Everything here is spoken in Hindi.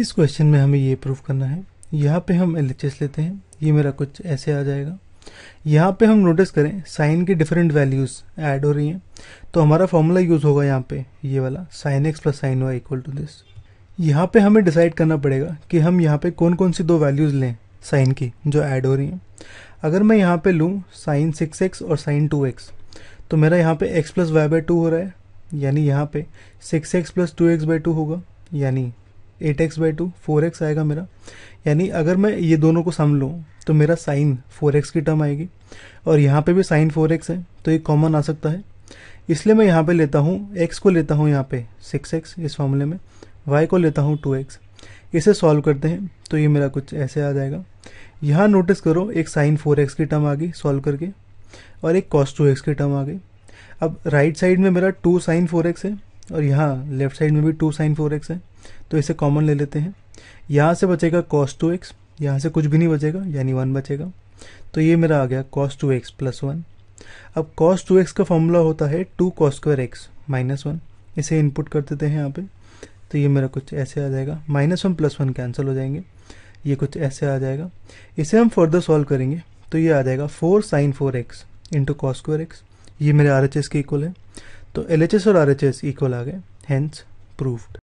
इस क्वेश्चन में हमें ये प्रूफ करना है यहाँ पे हम एल लेते हैं ये मेरा कुछ ऐसे आ जाएगा यहाँ पे हम नोटिस करें साइन की डिफरेंट वैल्यूज़ ऐड हो रही हैं तो हमारा फॉर्मूला यूज़ होगा यहाँ पे ये वाला sine x plus sine y equal to this यहाँ पे हमें डिसाइड करना पड़ेगा कि हम यहाँ पे कौन कौन सी दो वैल्यूज़ लें साइन की जो ऐड हो रही हैं अगर मैं यहाँ पे लूँ साइन सिक्स एक्स और साइन टू एक्स तो मेरा यहाँ पे x plus y by two हो रहा है यानी यहाँ पे six x plus two x by two होगा यानी eight x by two four x आएगा मेरा यानी अगर मैं ये दोनों को सम लूँ तो मेरा साइन फोर एक्स की टर्म आएगी और यहाँ पे भी साइन फोर एक्स है तो ये कॉमन आ सकता है इसलिए मैं यहाँ पे लेता हूँ एक्स को लेता हूँ यहाँ पे सिक्स एक्स इस फॉर्मूले में वाई को लेता हूँ टू एक्स इसे सॉल्व करते हैं तो ये मेरा कुछ ऐसे आ जाएगा यहाँ नोटिस करो एक साइन फोर एक्स की टर्म आ गई सॉल्व करके और एक कॉस टू एक्स की टर्म आ गई अब राइट साइड में मेरा टू साइन फोर एक्स है और यहाँ लेफ्ट साइड में भी टू साइन फोर एक्स है तो इसे कॉमन ले लेते हैं यहाँ से बचेगा कॉस टू एक्स यहाँ से कुछ भी नहीं बचेगा यानी वन बचेगा तो ये मेरा आ गया cos two x plus one अब कॉस टू एक्स का फॉर्मूला होता है two cos square x minus one इसे इनपुट कर देते हैं यहाँ पे तो ये मेरा कुछ ऐसे आ जाएगा minus one plus one cancel हो जाएंगे ये कुछ ऐसे आ जाएगा इसे हम फर्दर सॉल्व करेंगे तो ये आ जाएगा four sine four x into cos square x ये मेरे आर एच एस के इक्वल है तो एल एच एस और आर एच एस इक्वल आ गए हैंस प्रूफ